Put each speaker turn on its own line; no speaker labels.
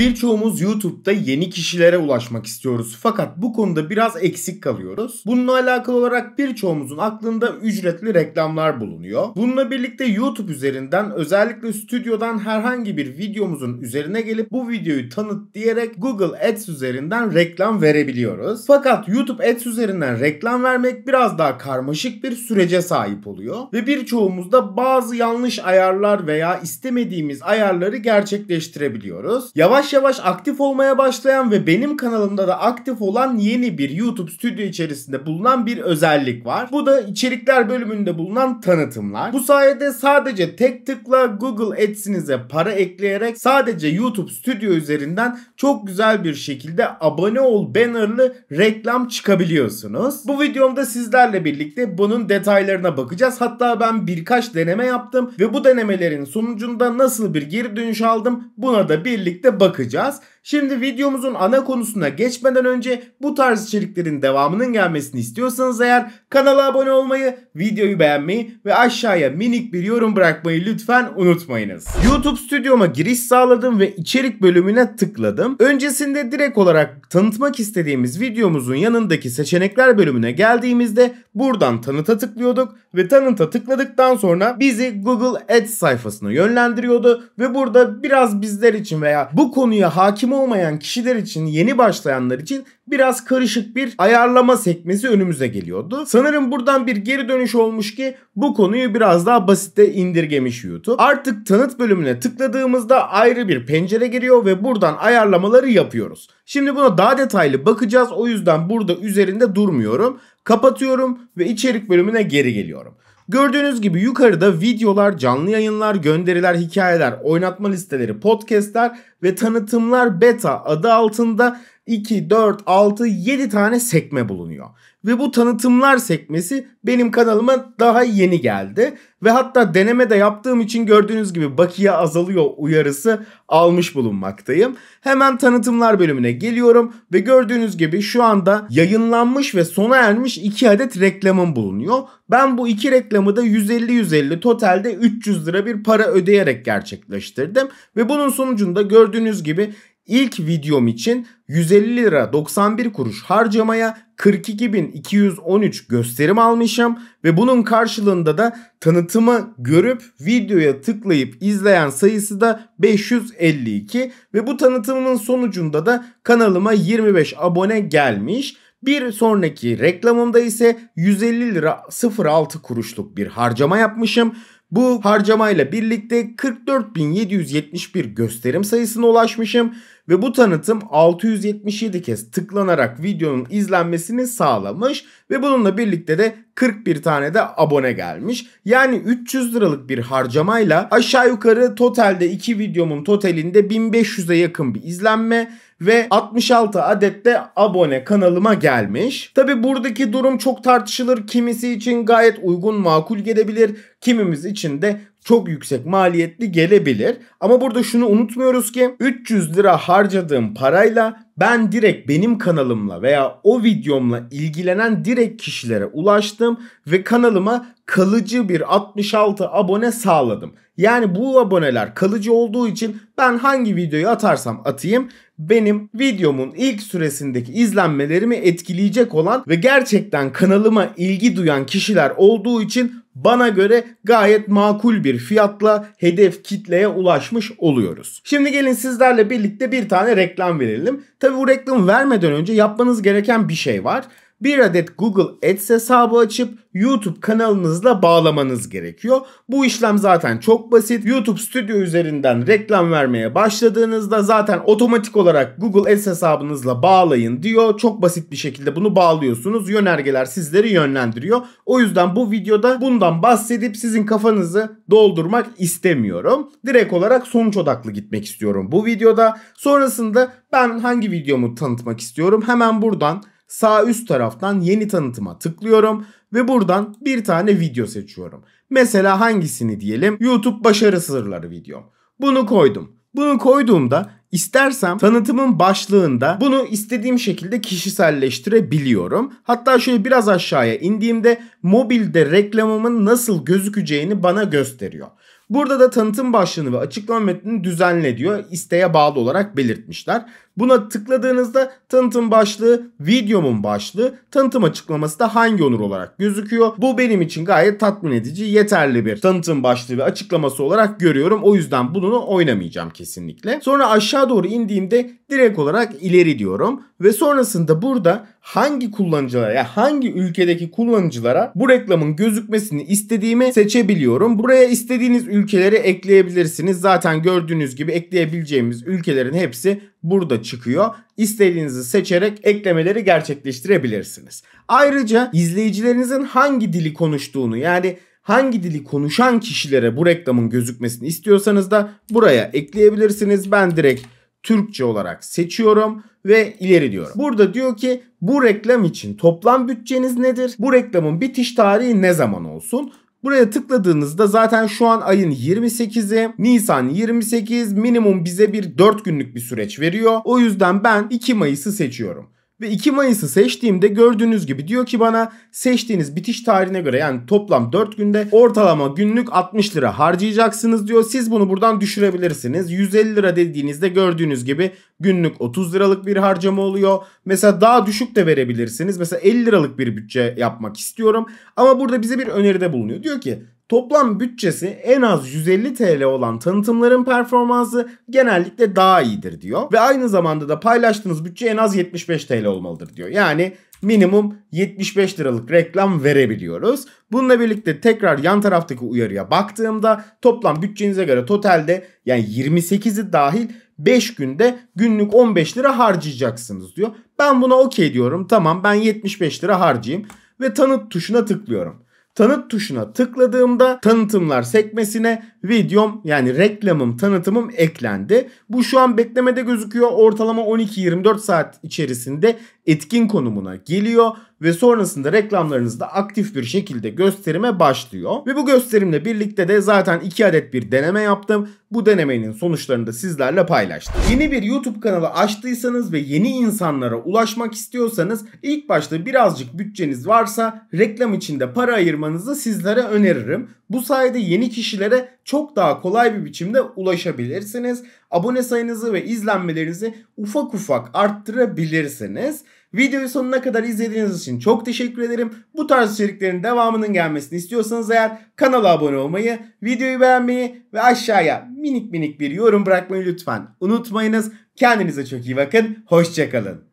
Birçoğumuz YouTube'da yeni kişilere ulaşmak istiyoruz fakat bu konuda biraz eksik kalıyoruz. Bununla alakalı olarak birçoğumuzun aklında ücretli reklamlar bulunuyor. Bununla birlikte YouTube üzerinden özellikle stüdyodan herhangi bir videomuzun üzerine gelip bu videoyu tanıt diyerek Google Ads üzerinden reklam verebiliyoruz. Fakat YouTube Ads üzerinden reklam vermek biraz daha karmaşık bir sürece sahip oluyor ve birçoğumuzda bazı yanlış ayarlar veya istemediğimiz ayarları gerçekleştirebiliyoruz. Yavaş yavaş aktif olmaya başlayan ve benim kanalımda da aktif olan yeni bir YouTube stüdyo içerisinde bulunan bir özellik var. Bu da içerikler bölümünde bulunan tanıtımlar. Bu sayede sadece tek tıkla Google AdSense'e para ekleyerek sadece YouTube stüdyo üzerinden çok güzel bir şekilde abone ol bannerlı reklam çıkabiliyorsunuz. Bu videomda sizlerle birlikte bunun detaylarına bakacağız. Hatta ben birkaç deneme yaptım ve bu denemelerin sonucunda nasıl bir geri dönüş aldım buna da birlikte bakacağız bakacağız. Şimdi videomuzun ana konusuna geçmeden önce bu tarz içeriklerin devamının gelmesini istiyorsanız eğer kanala abone olmayı, videoyu beğenmeyi ve aşağıya minik bir yorum bırakmayı lütfen unutmayınız. YouTube stüdyoma giriş sağladım ve içerik bölümüne tıkladım. Öncesinde direkt olarak tanıtmak istediğimiz videomuzun yanındaki seçenekler bölümüne geldiğimizde buradan tanıta tıklıyorduk ve tanıta tıkladıktan sonra bizi Google Ads sayfasına yönlendiriyordu ve burada biraz bizler için veya bu konuya hakim olmayan kişiler için, yeni başlayanlar için biraz karışık bir ayarlama sekmesi önümüze geliyordu. Sanırım buradan bir geri dönüş olmuş ki bu konuyu biraz daha basite indirgemiş YouTube. Artık tanıt bölümüne tıkladığımızda ayrı bir pencere giriyor ve buradan ayarlamaları yapıyoruz. Şimdi buna daha detaylı bakacağız o yüzden burada üzerinde durmuyorum. Kapatıyorum ve içerik bölümüne geri geliyorum. Gördüğünüz gibi yukarıda videolar, canlı yayınlar, gönderiler, hikayeler, oynatma listeleri, podcastler ve tanıtımlar beta adı altında 2, 4, 6, 7 tane sekme bulunuyor. Ve bu tanıtımlar sekmesi benim kanalıma daha yeni geldi. Ve hatta deneme de yaptığım için gördüğünüz gibi bakiye azalıyor uyarısı almış bulunmaktayım. Hemen tanıtımlar bölümüne geliyorum ve gördüğünüz gibi şu anda yayınlanmış ve sona ermiş 2 adet reklamım bulunuyor. Ben bu 2 reklamı da 150-150 totalde 300 lira bir para ödeyerek gerçekleştirdim. Ve bunun sonucunda gördüğünüz gibi İlk videom için 150 lira 91 kuruş harcamaya 42.213 gösterim almışım ve bunun karşılığında da tanıtımı görüp videoya tıklayıp izleyen sayısı da 552 ve bu tanıtımın sonucunda da kanalıma 25 abone gelmiş. Bir sonraki reklamımda ise 150 lira 06 kuruşluk bir harcama yapmışım bu harcamayla birlikte 44.771 gösterim sayısına ulaşmışım ve bu tanıtım 677 kez tıklanarak videonun izlenmesini sağlamış ve bununla birlikte de 41 tane de abone gelmiş. Yani 300 liralık bir harcamayla aşağı yukarı totalde 2 videomun totalinde 1500'e yakın bir izlenme ve 66 adet de abone kanalıma gelmiş. Tabi buradaki durum çok tartışılır. Kimisi için gayet uygun makul gelebilir kimimiz için de çok yüksek maliyetli gelebilir. Ama burada şunu unutmuyoruz ki 300 lira harcadığım parayla ben direkt benim kanalımla veya o videomla ilgilenen direkt kişilere ulaştım ve kanalıma kalıcı bir 66 abone sağladım. Yani bu aboneler kalıcı olduğu için ben hangi videoyu atarsam atayım benim videomun ilk süresindeki izlenmelerimi etkileyecek olan ve gerçekten kanalıma ilgi duyan kişiler olduğu için bana göre gayet makul bir fiyatla hedef kitleye ulaşmış oluyoruz. Şimdi gelin sizlerle birlikte bir tane reklam verelim. Tabi bu reklamı vermeden önce yapmanız gereken bir şey var bir adet Google Ads hesabı açıp YouTube kanalınızla bağlamanız gerekiyor. Bu işlem zaten çok basit. YouTube Studio üzerinden reklam vermeye başladığınızda zaten otomatik olarak Google Ads hesabınızla bağlayın diyor. Çok basit bir şekilde bunu bağlıyorsunuz. Yönergeler sizleri yönlendiriyor. O yüzden bu videoda bundan bahsedip sizin kafanızı doldurmak istemiyorum. Direkt olarak sonuç odaklı gitmek istiyorum bu videoda. Sonrasında ben hangi videomu tanıtmak istiyorum? Hemen buradan sağ üst taraftan yeni tanıtıma tıklıyorum ve buradan bir tane video seçiyorum. Mesela hangisini diyelim? YouTube başarı sırları video. Bunu koydum. Bunu koyduğumda İstersem tanıtımın başlığında bunu istediğim şekilde kişiselleştirebiliyorum. Hatta şöyle biraz aşağıya indiğimde mobilde reklamımın nasıl gözükeceğini bana gösteriyor. Burada da tanıtım başlığını ve açıklama metnini düzenle diyor. İsteğe bağlı olarak belirtmişler. Buna tıkladığınızda tanıtım başlığı videomun başlığı tanıtım açıklaması da hangi onur olarak gözüküyor. Bu benim için gayet tatmin edici yeterli bir tanıtım başlığı ve açıklaması olarak görüyorum. O yüzden bunu oynamayacağım kesinlikle. Sonra aşağı doğru indiğimde direkt olarak ileri diyorum ve sonrasında burada hangi kullanıcılara ya hangi ülkedeki kullanıcılara bu reklamın gözükmesini istediğimi seçebiliyorum. Buraya istediğiniz ülkeleri ekleyebilirsiniz. Zaten gördüğünüz gibi ekleyebileceğimiz ülkelerin hepsi burada çıkıyor. İstediğinizi seçerek eklemeleri gerçekleştirebilirsiniz. Ayrıca izleyicilerinizin hangi dili konuştuğunu yani hangi dili konuşan kişilere bu reklamın gözükmesini istiyorsanız da buraya ekleyebilirsiniz. Ben direkt Türkçe olarak seçiyorum ve ileri diyorum. Burada diyor ki bu reklam için toplam bütçeniz nedir? Bu reklamın bitiş tarihi ne zaman olsun? Buraya tıkladığınızda zaten şu an ayın 28'i, Nisan 28 minimum bize bir 4 günlük bir süreç veriyor. O yüzden ben 2 Mayıs'ı seçiyorum. Ve 2 Mayıs'ı seçtiğimde gördüğünüz gibi diyor ki bana seçtiğiniz bitiş tarihine göre yani toplam 4 günde ortalama günlük 60 lira harcayacaksınız diyor. Siz bunu buradan düşürebilirsiniz. 150 lira dediğinizde gördüğünüz gibi günlük 30 liralık bir harcama oluyor. Mesela daha düşük de verebilirsiniz. Mesela 50 liralık bir bütçe yapmak istiyorum. Ama burada bize bir öneride bulunuyor. Diyor ki Toplam bütçesi en az 150 TL olan tanıtımların performansı genellikle daha iyidir diyor. Ve aynı zamanda da paylaştığınız bütçe en az 75 TL olmalıdır diyor. Yani minimum 75 liralık reklam verebiliyoruz. Bununla birlikte tekrar yan taraftaki uyarıya baktığımda toplam bütçenize göre totalde yani 28'i dahil 5 günde günlük 15 lira harcayacaksınız diyor. Ben buna okey diyorum. Tamam ben 75 lira harcayayım ve tanıt tuşuna tıklıyorum. Tanıt tuşuna tıkladığımda tanıtımlar sekmesine videom yani reklamım tanıtımım eklendi. Bu şu an beklemede gözüküyor. Ortalama 12-24 saat içerisinde etkin konumuna geliyor ve sonrasında reklamlarınızda aktif bir şekilde gösterime başlıyor. Ve bu gösterimle birlikte de zaten 2 adet bir deneme yaptım. Bu denemenin sonuçlarını da sizlerle paylaştım. Yeni bir YouTube kanalı açtıysanız ve yeni insanlara ulaşmak istiyorsanız ilk başta birazcık bütçeniz varsa reklam içinde para ayırmanızı sizlere öneririm. Bu sayede yeni kişilere çok daha kolay bir biçimde ulaşabilirsiniz abone sayınızı ve izlenmelerinizi ufak ufak arttırabilirsiniz. Videoyu sonuna kadar izlediğiniz için çok teşekkür ederim. Bu tarz içeriklerin devamının gelmesini istiyorsanız eğer kanala abone olmayı, videoyu beğenmeyi ve aşağıya minik minik bir yorum bırakmayı lütfen unutmayınız. Kendinize çok iyi bakın. Hoşçakalın.